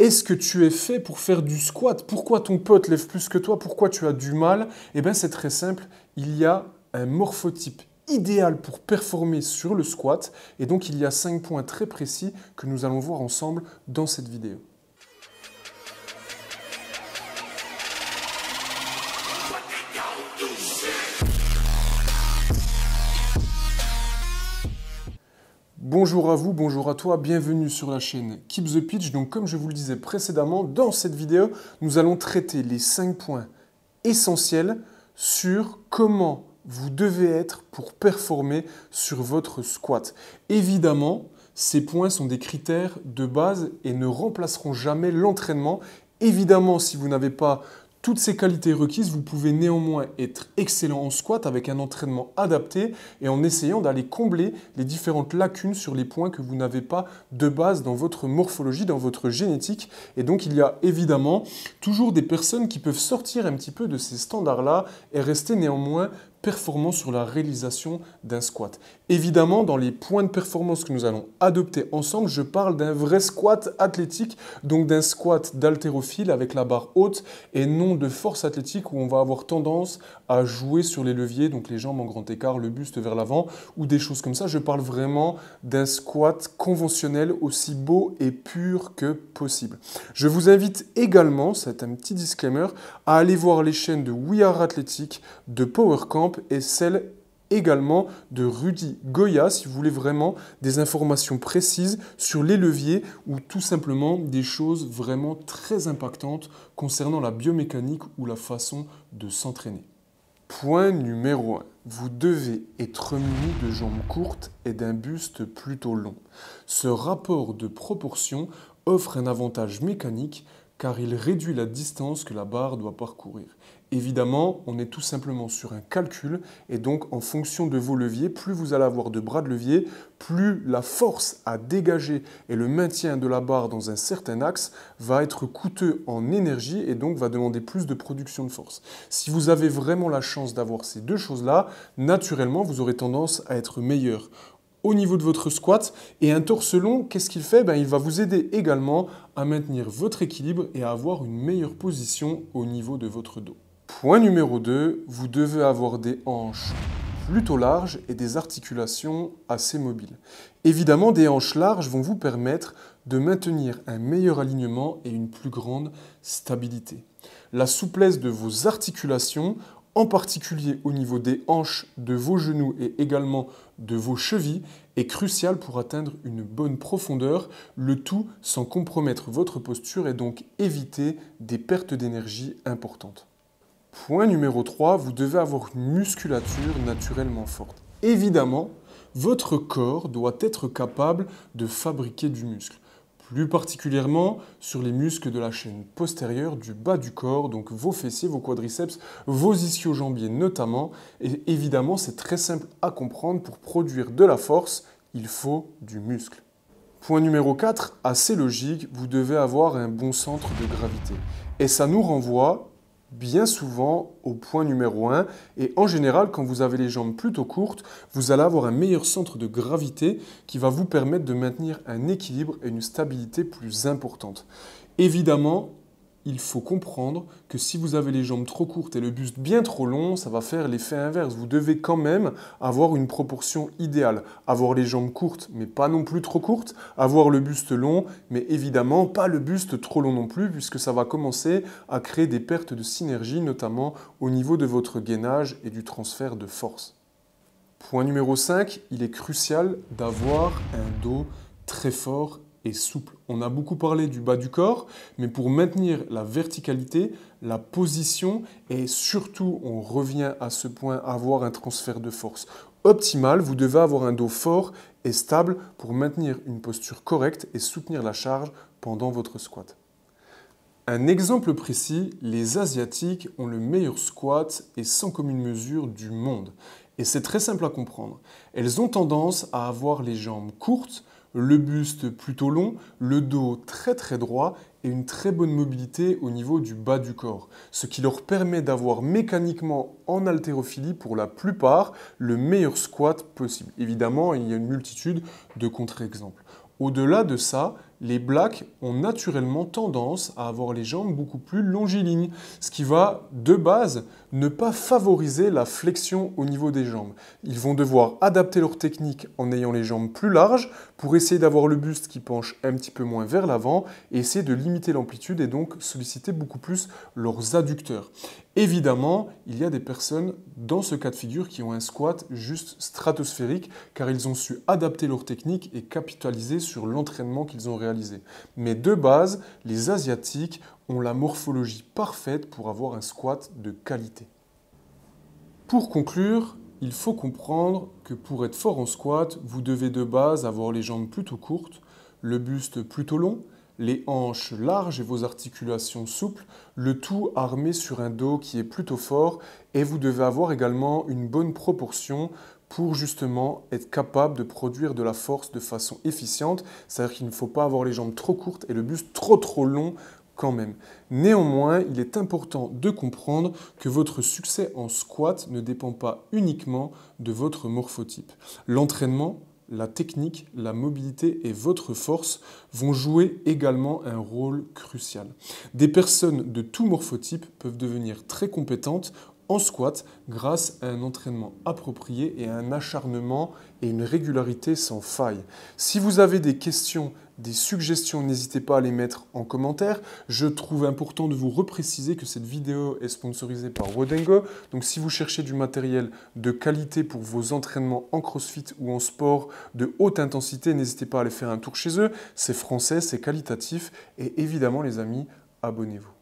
est-ce que tu es fait pour faire du squat Pourquoi ton pote lève plus que toi Pourquoi tu as du mal Eh bien, c'est très simple. Il y a un morphotype idéal pour performer sur le squat. Et donc, il y a cinq points très précis que nous allons voir ensemble dans cette vidéo. Bonjour à vous, bonjour à toi, bienvenue sur la chaîne Keep the Pitch. Donc comme je vous le disais précédemment, dans cette vidéo, nous allons traiter les 5 points essentiels sur comment vous devez être pour performer sur votre squat. Évidemment, ces points sont des critères de base et ne remplaceront jamais l'entraînement. Évidemment, si vous n'avez pas toutes ces qualités requises, vous pouvez néanmoins être excellent en squat avec un entraînement adapté et en essayant d'aller combler les différentes lacunes sur les points que vous n'avez pas de base dans votre morphologie, dans votre génétique. Et donc il y a évidemment toujours des personnes qui peuvent sortir un petit peu de ces standards-là et rester néanmoins Performance sur la réalisation d'un squat. Évidemment, dans les points de performance que nous allons adopter ensemble, je parle d'un vrai squat athlétique, donc d'un squat d'haltérophile avec la barre haute et non de force athlétique où on va avoir tendance à jouer sur les leviers, donc les jambes en grand écart, le buste vers l'avant ou des choses comme ça. Je parle vraiment d'un squat conventionnel aussi beau et pur que possible. Je vous invite également, c'est un petit disclaimer, à aller voir les chaînes de We Are Athletic, de Power Camp et celle également de Rudy Goya si vous voulez vraiment des informations précises sur les leviers ou tout simplement des choses vraiment très impactantes concernant la biomécanique ou la façon de s'entraîner. Point numéro 1. Vous devez être muni de jambes courtes et d'un buste plutôt long. Ce rapport de proportion offre un avantage mécanique car il réduit la distance que la barre doit parcourir. Évidemment, on est tout simplement sur un calcul et donc en fonction de vos leviers, plus vous allez avoir de bras de levier, plus la force à dégager et le maintien de la barre dans un certain axe va être coûteux en énergie et donc va demander plus de production de force. Si vous avez vraiment la chance d'avoir ces deux choses-là, naturellement, vous aurez tendance à être meilleur au niveau de votre squat. Et un torse long, qu'est-ce qu'il fait ben, Il va vous aider également à maintenir votre équilibre et à avoir une meilleure position au niveau de votre dos. Point numéro 2, vous devez avoir des hanches plutôt larges et des articulations assez mobiles. Évidemment, des hanches larges vont vous permettre de maintenir un meilleur alignement et une plus grande stabilité. La souplesse de vos articulations en particulier au niveau des hanches, de vos genoux et également de vos chevilles, est crucial pour atteindre une bonne profondeur, le tout sans compromettre votre posture et donc éviter des pertes d'énergie importantes. Point numéro 3, vous devez avoir une musculature naturellement forte. Évidemment, votre corps doit être capable de fabriquer du muscle plus particulièrement sur les muscles de la chaîne postérieure du bas du corps, donc vos fessiers, vos quadriceps, vos ischio-jambiers notamment. Et évidemment, c'est très simple à comprendre, pour produire de la force, il faut du muscle. Point numéro 4, assez logique, vous devez avoir un bon centre de gravité. Et ça nous renvoie bien souvent au point numéro 1. Et en général, quand vous avez les jambes plutôt courtes, vous allez avoir un meilleur centre de gravité qui va vous permettre de maintenir un équilibre et une stabilité plus importante. Évidemment, il faut comprendre que si vous avez les jambes trop courtes et le buste bien trop long, ça va faire l'effet inverse. Vous devez quand même avoir une proportion idéale. Avoir les jambes courtes, mais pas non plus trop courtes. Avoir le buste long, mais évidemment pas le buste trop long non plus, puisque ça va commencer à créer des pertes de synergie, notamment au niveau de votre gainage et du transfert de force. Point numéro 5, il est crucial d'avoir un dos très fort souple. On a beaucoup parlé du bas du corps, mais pour maintenir la verticalité, la position et surtout, on revient à ce point, avoir un transfert de force optimal, vous devez avoir un dos fort et stable pour maintenir une posture correcte et soutenir la charge pendant votre squat. Un exemple précis, les Asiatiques ont le meilleur squat et sans commune mesure du monde. Et c'est très simple à comprendre. Elles ont tendance à avoir les jambes courtes, le buste plutôt long, le dos très très droit et une très bonne mobilité au niveau du bas du corps, ce qui leur permet d'avoir mécaniquement en haltérophilie pour la plupart le meilleur squat possible. Évidemment, il y a une multitude de contre-exemples. Au-delà de ça, les blacks ont naturellement tendance à avoir les jambes beaucoup plus longilignes, ce qui va de base ne pas favoriser la flexion au niveau des jambes. Ils vont devoir adapter leur technique en ayant les jambes plus larges pour essayer d'avoir le buste qui penche un petit peu moins vers l'avant et essayer de limiter l'amplitude et donc solliciter beaucoup plus leurs adducteurs. Évidemment, il y a des personnes dans ce cas de figure qui ont un squat juste stratosphérique car ils ont su adapter leur technique et capitaliser sur l'entraînement qu'ils ont réalisé mais de base, les Asiatiques ont la morphologie parfaite pour avoir un squat de qualité. Pour conclure, il faut comprendre que pour être fort en squat, vous devez de base avoir les jambes plutôt courtes, le buste plutôt long, les hanches larges et vos articulations souples, le tout armé sur un dos qui est plutôt fort et vous devez avoir également une bonne proportion pour justement être capable de produire de la force de façon efficiente. C'est-à-dire qu'il ne faut pas avoir les jambes trop courtes et le buste trop trop long quand même. Néanmoins, il est important de comprendre que votre succès en squat ne dépend pas uniquement de votre morphotype. L'entraînement, la technique, la mobilité et votre force vont jouer également un rôle crucial. Des personnes de tout morphotype peuvent devenir très compétentes en squat grâce à un entraînement approprié et à un acharnement et une régularité sans faille. Si vous avez des questions, des suggestions, n'hésitez pas à les mettre en commentaire. Je trouve important de vous repréciser que cette vidéo est sponsorisée par Rodengo. Donc si vous cherchez du matériel de qualité pour vos entraînements en crossfit ou en sport de haute intensité, n'hésitez pas à aller faire un tour chez eux. C'est français, c'est qualitatif et évidemment les amis, abonnez-vous.